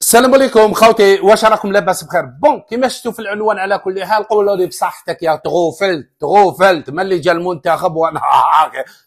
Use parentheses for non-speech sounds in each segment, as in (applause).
السلام عليكم خوتي واش راكم لاباس بخير بون كيما شفتوا في العنوان على كل حال قولوا لي بصحتك يا تغوفلت تغوفلت ملي جا المنتخب (laughs) وانا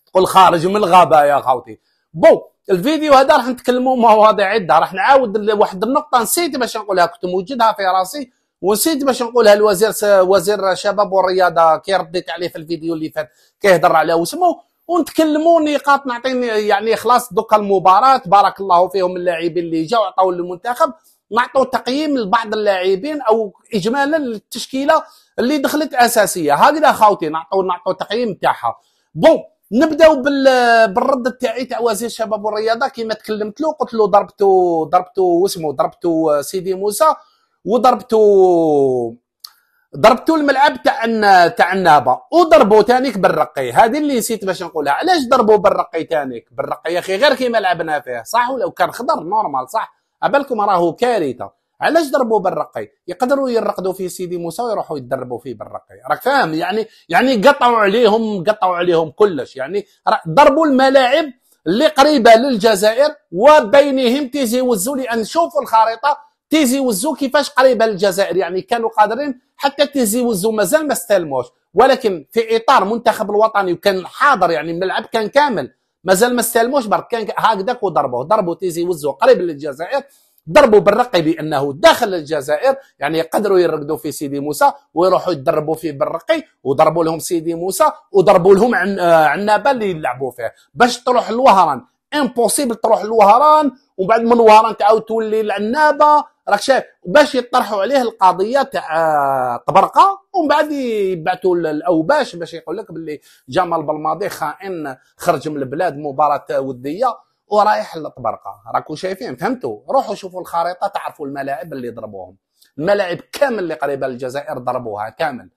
تقول خارج من الغابه يا خوتي بون الفيديو هذا راح نتكلموا مواضيع عده راح نعاود واحد النقطه نسيت باش نقولها كنت موجدها في راسي ونسيت باش نقولها الوزير وزير الشباب والرياضه كي رديت عليه في الفيديو اللي فات كيهضر على وسمو ونتكلموا نقاط نعطي يعني خلاص دوكا المباراه بارك الله فيهم اللاعبين اللي جاوا عطاو للمنتخب نعطوا تقييم لبعض اللاعبين او اجمالا للتشكيله اللي دخلت اساسيه هكذا خاوتي نعطوا نعطوا تقييم تاعها بون نبداو بالرد تاعي تاع وزير الشباب والرياضه كيما تكلمت له قلت له ضربتو ضربتو واسمو ضربتو سيدي موسى وضربتو ضربتو الملعب تاع تاع النابه وضربوا تانيك بالرقي هذه اللي نسيت باش نقولها علاش ضربوا بالرقي تانيك بالرقي يا اخي غير كيما لعبنا فيه صح ولو كان خضر نورمال صح عبالكم راهو كارثه علاش ضربوا بالرقي يقدروا يرقدوا في سيدي موسى ويروحوا يتدربوا فيه بالرقي راك فاهم يعني يعني قطعوا عليهم قطعوا عليهم كلش يعني ضربوا الملاعب اللي قريبه للجزائر وبينهم تيزي وزو لان شوفوا الخريطه تيزي وزو كيفاش قريبه للجزائر يعني كانوا قادرين حتى تيزي وزو مازال ما استلموش ولكن في اطار منتخب الوطني وكان حاضر يعني الملعب كان كامل مازال ما استلموش برك كان هكذاك وضربوه ضربوا تيزي وزو قريب للجزائر ضربوا بالرقي بانه داخل الجزائر يعني قدروا يرقدوا في سيدي موسى ويروحوا يدربوا في بالرقي وضربوا لهم سيدي موسى وضربوا لهم آه، عنابه اللي يلعبوا فيه باش تروح الوهران امبوسيبل تروح الوهران وبعد من الوهران تعاود تولي العنابه راك شايف باش يطرحوا عليه القضيه تاع آه، طبرقه ومن بعد يبعثوا الاوباش باش يقول لك باللي جمال بالماضي خائن خرج من البلاد مباراه وديه ورايح للطبرقه راكو شايفين فهمتوا روحوا شوفوا الخريطه تعرفوا الملاعب اللي ضربوهم الملاعب كامل اللي قريبه للجزائر ضربوها كامل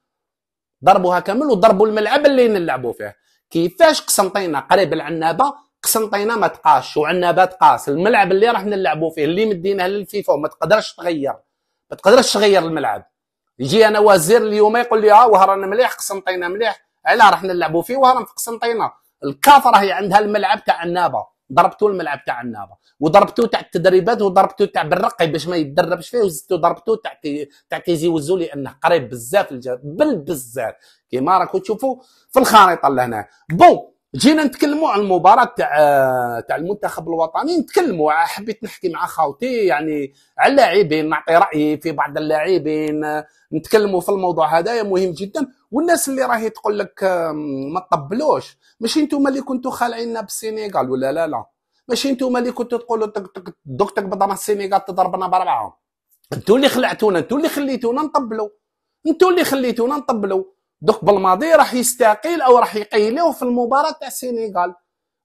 ضربوها كامل وضربوا الملعب اللي نلعبوا فيه كيفاش قسنطينه قريب العنابه قسنطينه ما تقاش وعنابه تقاس الملعب اللي راح نلعبوا فيه اللي مديناه للفيفا وما تقدرش تغير ما تقدرش تغير الملعب يجي انا وزير اليوم يقول لي ها آه، وهران مليح قسنطينه مليح علاه راح نلعبوا فيه وهران في قسنطينه الكاف راهي عندها الملعب تاع عنابه ضربتو الملعب تاع النابا وضربتو تاع التدريبات وضربتو تاع بالرقي باش ما يتدربش فيه وزدتو ضربتو تاع تاع تيزي وزو لانه قريب بزاف الجهه بل بزاف كيما راكم تشوفوا في الخريطه اللي هنا بون جينا نتكلموا على المباراه تاع آه، تاع المنتخب الوطني نتكلموا آه، حبيت نحكي مع خاوتي يعني على اللاعبين نعطي رايي في بعض اللاعبين آه، نتكلموا في الموضوع هذا مهم جدا والناس اللي راهي تقول لك ما تطبلوش ماشي انتم اللي كنتوا خالعيننا بالسينيغال ولا لا لا ماشي انتم اللي كنتوا تقولوا دوكتك بضرب السينيغال تضربنا باربعه انتوا اللي خلعتونا انتوا اللي خليتونا نطبلوا انتوا اللي خليتونا نطبلوا دوك بالماضي راح يستقيل او راح يقيلوه في المباراه تاع السينغال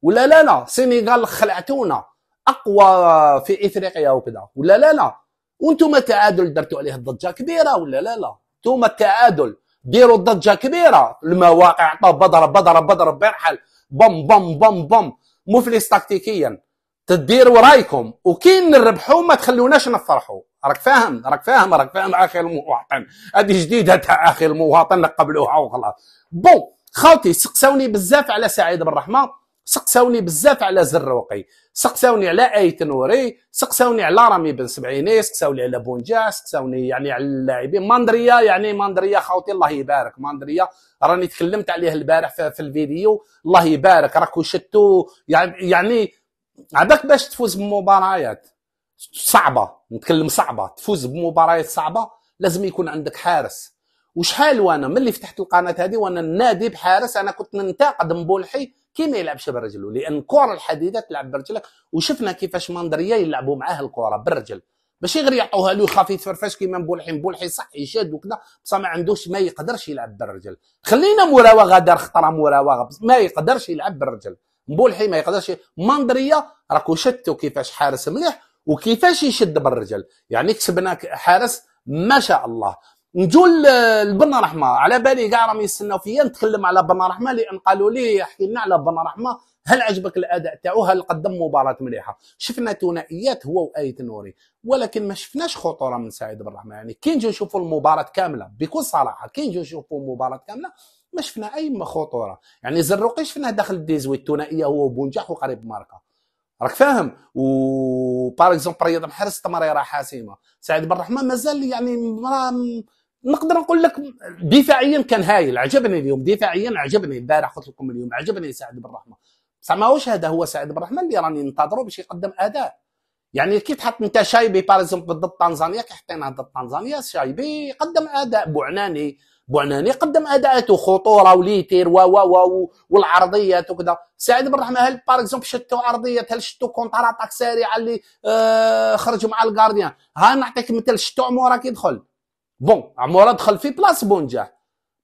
ولا لا لا السينغال خلعتونا اقوى في افريقيا وكذا ولا لا لا وانتم تعادل درتوا عليه ضجه كبيره ولا لا لا انتم التعادل ديروا ضجه كبيره المواقع طب بضرب بضرب بضرب بيرحل بم بم بم بم مفلس تكتيكيا تديروا رايكم وكين نربحوا ما تخلوناش نفرحوا راك فاهم راك فاهم راك فاهم اخي المواطن هذه جديده تاع اخي المواطن قبلوها وخلاص بون خالتي سقساوني بزاف على سعيد بن رحمه سقساوني بزاف على زروقي سقساوني على اي تنوري سقساوني على رامي بن سبعيني سقساوني على بونجا سقساوني يعني على اللاعبين ماندريا يعني ماندريا خوتي الله يبارك ماندريا راني تكلمت عليه البارح في الفيديو الله يبارك راكو شتو يعني يعني عباك باش تفوز بمباريات صعبه نتكلم صعبه تفوز بمباريات صعبه لازم يكون عندك حارس وشحال وانا ملي فتحت القناه هذه وانا نادي بحارس انا كنت ننتقد مبولحي كي ما يلعبش برجله لان الكره الحديده تلعب برجلك وشفنا كيفاش ماندريا يلعبوا معاه الكره بالرجل ماشي غير يعطوها له يخاف يتفرفش كيما مبولحي مبولحي صح يشاد وكذا بصح ما عندوش ما يقدرش يلعب بالرجل خلينا مراوغه دار خطره مراوغه ما يقدرش يلعب بالرجل مبولحي ما يقدرش ماندريا راكو شتو كيفاش حارس مليح وكيفاش يشد بالرجل يعني كسبنا حارس ما شاء الله نجو لبن رحمه على بالي كاع راهم يستناو فيا نتكلم على بن رحمه لان قالوا لي احكي لنا على بن رحمه هل عجبك الاداء تاعو هل قدم مباراه مليحه شفنا ثنائيات هو واية نوري ولكن ما شفناش خطوره من سعيد بن رحمه يعني كي نجي نشوفوا المباراه كامله بكل صراحه كي نجي نشوفوا المباراه كامله ما شفنا اي خطوره يعني زروقي شفناه داخل الديزويت ثنائيه هو بونجاح وقريب ماركه راك فاهم و باغ اكزومبل رياض محرز تمريره راه حاسمه سعيد بن الرحمن مازال يعني م... نقدر نقول لك دفاعيا كان هايل عجبني اليوم دفاعيا عجبني البارح قلت لكم اليوم عجبني سعد بن الرحمن بصح ماهوش هذا هو سعد بن الرحمن اللي راني ننتظرو باش يقدم اداء يعني كي تحط انت شايبي اكزومبل ضد تنزانيا كي حطيناه ضد تنزانيا شايبي قدم اداء بوعناني بوعناني قدم اداءاته خطوره وليتر و و و والعرضيات وكذا سعد بن رحمه هل باغ اكزومبل شتو عرضيات هل شتو كونتر اتاك سريعه اللي آه، خرج مع الغارديان ها نعطيك مثال شتو عموره كيدخل بون عموره دخل في بلاص بونجا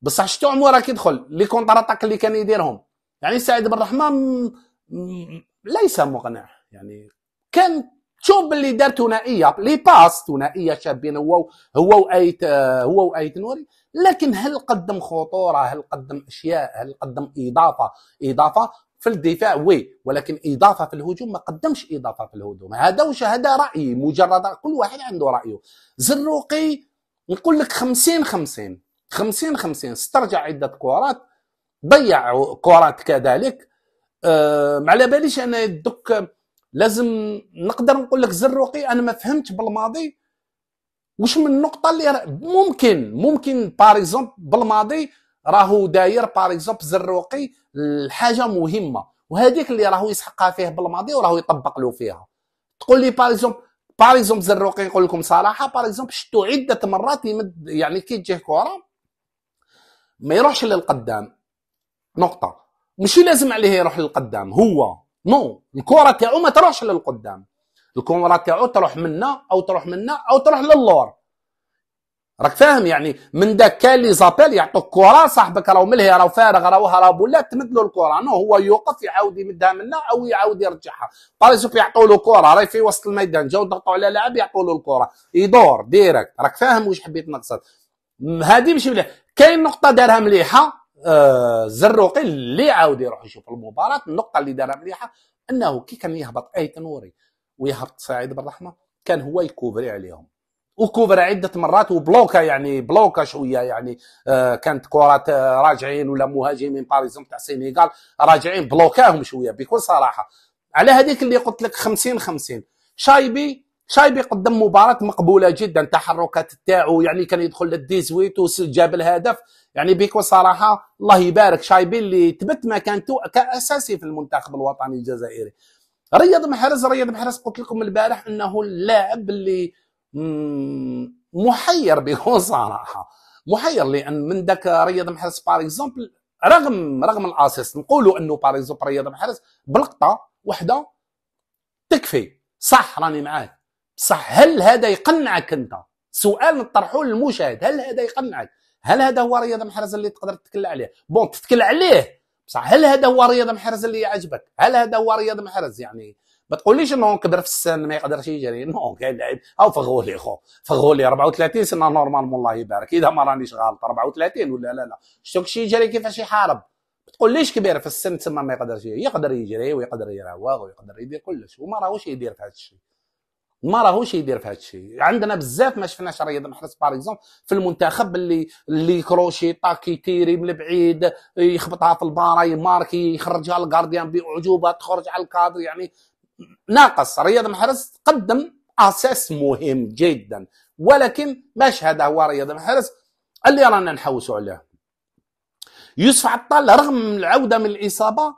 بصح شتو عموره كيدخل لي كونتر اتاك اللي كان يديرهم يعني سعد بن رحمه م... م... ليس مقنع يعني كان تشوف باللي دار ثنائيه لي باس ثنائيه شابين هو هو وايت آه، هو وايت نوري لكن هل قدم خطوره هل قدم اشياء هل قدم اضافه اضافه في الدفاع وي ولكن اضافه في الهجوم ما قدمش اضافه في الهجوم هذا وش هذا رايي مجرد كل واحد عنده رايه زروقي نقول لك 50 50 50 50 استرجع عده كرات ضيع كرات كذلك أه ما على باليش انا دوك لازم نقدر نقول لك زروقي انا ما فهمتش بالماضي واش من النقطه اللي ممكن ممكن باريزومبل بالماضي راهو داير باريزومبل زروقي الحاجه مهمه وهذيك اللي راهو يسحقها فيه بالماضي وراهو يطبق له فيها تقول لي باريزومبل باريزومبل زروقي نقول لكم صراحه باريزومبل شفتو عده مرات يمد يعني كي تجيه كره ما يروحش للقدام نقطه مش لازم عليه يروح للقدام هو نو الكره تاعو ما تروحش للقدام الكونرا تاعو تروح منا او تروح منا او تروح للور راك فاهم يعني من داك كان لي زابيل يعطوك كره صاحبك راهو ملهي راهو فارغ راهو هرب ولا تمدلو الكره نو هو يوقف يعاود يمدها منا او يعاود يرجعها باريسوف يعطوا له كره راهي في وسط الميدان جاو ضغطوا على لاعب يعطوا له الكره يدور ديريكت راك فاهم واش حبيت نقصد هذه ماشي مليح كاين نقطه دارها مليحه آه زروقي اللي عاود يروح يشوف المباراه النقطه اللي دارها مليحه انه كي كان يهبط اي تنوري ويهبط سعيد بالرحمه كان هو يكوفري عليهم وكوفر عده مرات وبلوكا يعني بلوكا شويه يعني آه، كانت كرات آه، راجعين ولا مهاجمين باريزون تاع السينيغال راجعين بلوكاهم شويه بكل صراحه على هذيك اللي قلت لك 50 50 شايبي شايبي قدم مباراه مقبوله جدا تحركات تاعو يعني كان يدخل للديزويت وجاب الهدف يعني بكل صراحه الله يبارك شايبي اللي تبت مكانته كاساسي في المنتخب الوطني الجزائري رياض محرز رياض محرز قلت لكم البارح انه اللاعب اللي محير بكل صراحه محير لان من ذاك رياض محرز بار اكزومبل رغم رغم الاسيست نقولوا انه بار اكزومبل رياض محرز بلقطه واحده تكفي صح راني معاك صح هل هذا يقنعك انت سؤال نطرحه للمشاهد هل هذا يقنعك هل هذا هو رياض محرز اللي تقدر تتكلم عليه بون تتكلم عليه بصح هل هذا هو رياض محرز اللي يعجبك؟ هل هذا هو رياض محرز يعني ما تقوليش انه كبر في السن ما يقدرش يجري (laughs) نو كاين لعيب او فغولي خو فغولي 34 سنه نورمالمون الله يبارك اذا ما رانيش غلط 34 ولا لا لا شتوك شي يجري كيفاش يحارب ما تقوليش كبير في السن تسمى ما يقدرش يقدر يجري ويقدر يراوغ ويقدر يدير كلش وما راهوش يدير في هذا الشيء ما راهوش يدير في هذا الشيء عندنا بزاف ما شفناش رياض محرز باريزون في المنتخب اللي اللي كروشي طاكي تيري من البعيد يخبطها في البارا يماركي يخرجها للغارديان باعجوبه تخرج على الكادر يعني ناقص رياض محرز قدم اساس مهم جدا ولكن مش هذا هو رياض محرز اللي رانا نحوسوا عليه يوسف عطال رغم العوده من الاصابه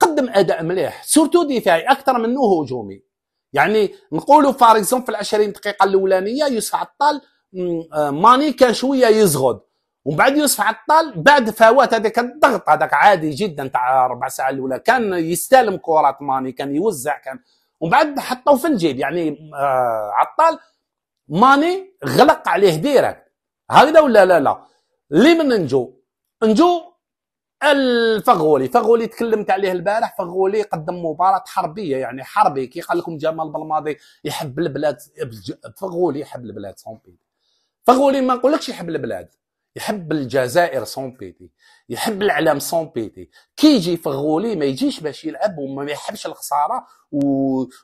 قدم اداء مليح سورتو دفاعي اكثر منه هجومي يعني نقولوا فار في العشرين دقيقه الاولانيه يوسف عطال آه، ماني كان شويه يزغد ومن بعد يوسف عطال بعد فوات هذاك الضغط هذاك عادي جدا تاع ربع ساعه الاولى كان يستلم كرات ماني كان يوزع كان ومن بعد حطوه في الجيب يعني آه، عطال ماني غلق عليه ديرك هكذا ولا لا لا لي من نجو نجو الفغولي فغولي تكلمت عليه البارح فغولي قدم مباراة حربية يعني حربي كي قال لكم جمال بالماضي يحب البلاد فغولي يحب البلاد فغولي ما نقولكش يحب البلاد يحب الجزائر سون بيتي يحب العالم سون بيتي كي يجي فغولي ما يجيش باش يلعب وما يحبش الخساره و...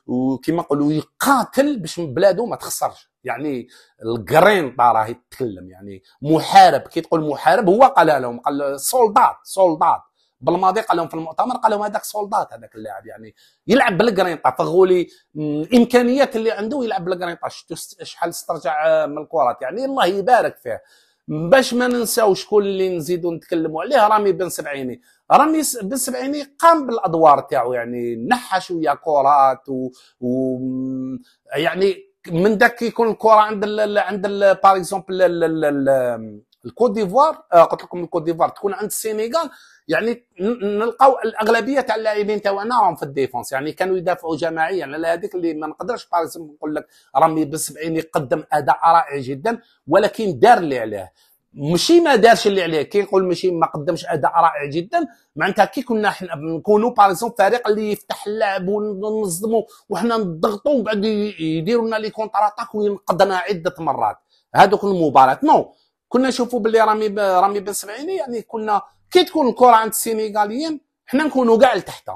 وكما نقولوا يقاتل باش بلاده ما تخسرش يعني القرين راه يتكلم يعني محارب كي تقول محارب هو قال لهم قال سولدات سولدات بالماضي قال لهم في المؤتمر قال لهم هذاك سولدات هذاك اللاعب يعني يلعب بالقرينطه فغولي الامكانيات اللي عنده يلعب بالقرينطه شحال استرجع من الكرات يعني الله يبارك فيه باش ما ننساوش شكون اللي نزيدو نتكلموا عليه رامي بن سبعيني رامي بن سبعيني قام بالادوار تاعو يعني نحى شويه كرات و... و... يعني من داك يكون الكره عند ال... عند ال... باغ اكزومبل الكوت ديفوار آه قلت لكم الكوت ديفوار تكون عند السينيغال يعني نلقاو الاغلبيه تاع اللاعبين تاعنا راهم في الديفونس يعني كانوا يدافعوا جماعيا على هذيك اللي ما نقدرش باريس نقول لك رامي بن سبعين يقدم اداء رائع جدا ولكن دار اللي عليه مشي ما دارش اللي عليه كي نقول ماشي ما قدمش اداء رائع جدا معناتها كي كنا حنا نكونوا باريسون فريق اللي يفتح اللعب وننظموا وحنا نضغطوا ومن بعد يديروا لنا لي كونتر اتاك وينقدنا عده مرات هذوك المباريات نو كنا نشوفوا باللي رامي ب... رامي بن سبعيني يعني كنا كي تكون الكره عند السينيغاليين حنا نكونوا كاع لتحت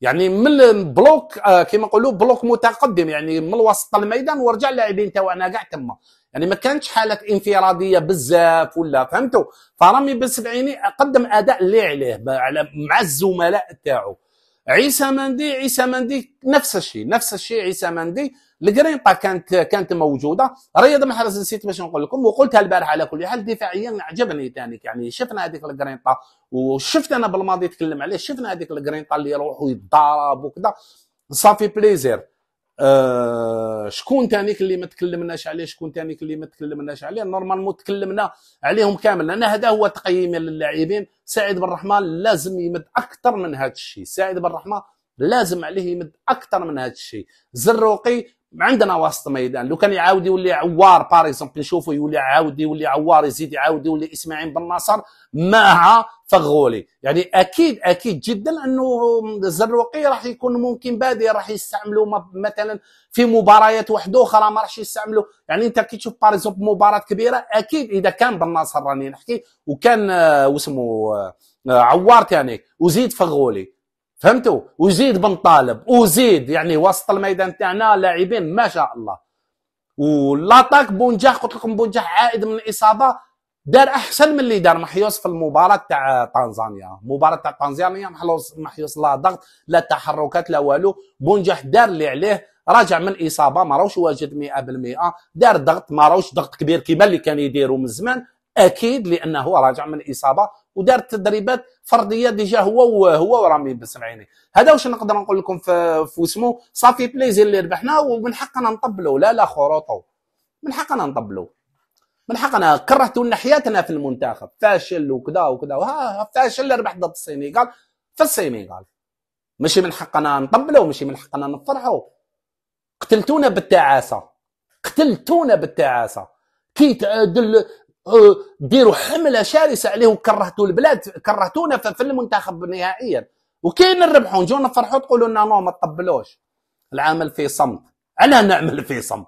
يعني من البلوك آه، كيما كما نقولوا بلوك متقدم يعني من الوسط الميدان ورجع اللاعبين تاعنا كاع تما يعني ما كانتش حاله انفراديه بزاف ولا فهمتوا فرامي بن سبعيني قدم اداء اللي عليه مع الزملاء تاعو عيسى مندي عيسى مندي نفس الشيء نفس الشيء عيسى مندي الجرينطا كانت كانت موجوده رياض محرز نسيت باش نقول لكم وقلتها البارح على كل حال دفاعيا عجبني ثاني يعني شفنا هذيك الجرينطا وشفت انا بالماضي تكلم عليه شفنا هذيك الجرينطا اللي يروح ويتضارب وكذا صافي بليزير آه شكون تاني اللي ما تكلمناش عليه شكون تاني اللي ما تكلمناش عليه نورمالمون تكلمنا عليهم كامل لان هذا هو تقييمي للاعبين سعيد بن الرحمن لازم يمد اكثر من هذا الشيء سعيد بن الرحمن لازم عليه يمد اكثر من هذا الشيء زروقي عندنا وسط ميدان لو كان يعاود يولي عوار باريزومبل اكزومبل نشوفه يولي عاود يولي عوار يزيد يعاود يولي اسماعيل بن ناصر مع فغولي يعني اكيد اكيد جدا انه الزروقي راح يكون ممكن بادي راح يستعملوا مثلا في مباريات واحده اخرى ما راحش يستعملوا يعني انت كي تشوف باريزومبل اكزومبل مباراه كبيره اكيد اذا كان بن ناصر راني نحكي وكان آه، واسمه آه، عوار ثاني وزيد فغولي فهمتوا وزيد بن طالب وزيد يعني وسط الميدان تاعنا لاعبين ما شاء الله ولاطاك بونجاح قلت لكم بونجاح عائد من الاصابه دار احسن من اللي دار محيوس في المباراه تاع تنزانيا المباراه تاع تنزانيا محيوس لا ضغط لا تحركات لا والو بونجاح دار اللي عليه راجع من اصابه ما راهوش واجد 100% دار ضغط ما راهوش ضغط كبير كيما اللي كان يديروا من زمان اكيد لانه هو راجع من اصابه ودار تدريبات فرديه ديجا هو هو ورامي بسمعيني هذا واش نقدر نقول لكم في, اسمه صافي بليزير اللي ربحنا ومن حقنا نطبلوا لا لا خروطو من حقنا نطبلوا من حقنا كرهتوا لنا حياتنا في المنتخب فاشل وكذا وكذا وها فاشل ربح ضد السينغال في السينغال ماشي من حقنا نطبلوا ماشي من حقنا نفرحوا قتلتونا بالتعاسه قتلتونا بالتعاسه كي تعادل ديروا حمله شرسه عليه وكرهتوا البلاد كرهتونا في المنتخب نهائيا وكاين نربحوا نجوا نفرحوا تقولوا لنا نو ما تقبلوش العمل في صمت على نعمل في صمت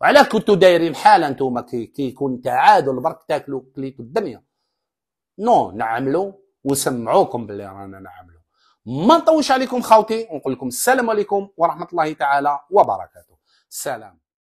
وعلى كنتوا دايرين حاله انتم كي يكون تعادل برك تاكلوا كليتوا الدنيا نو نعملوا وسمعوكم باللي رانا نعملوا ما نطوش عليكم خاوتي ونقول لكم السلام عليكم ورحمه الله تعالى وبركاته سلام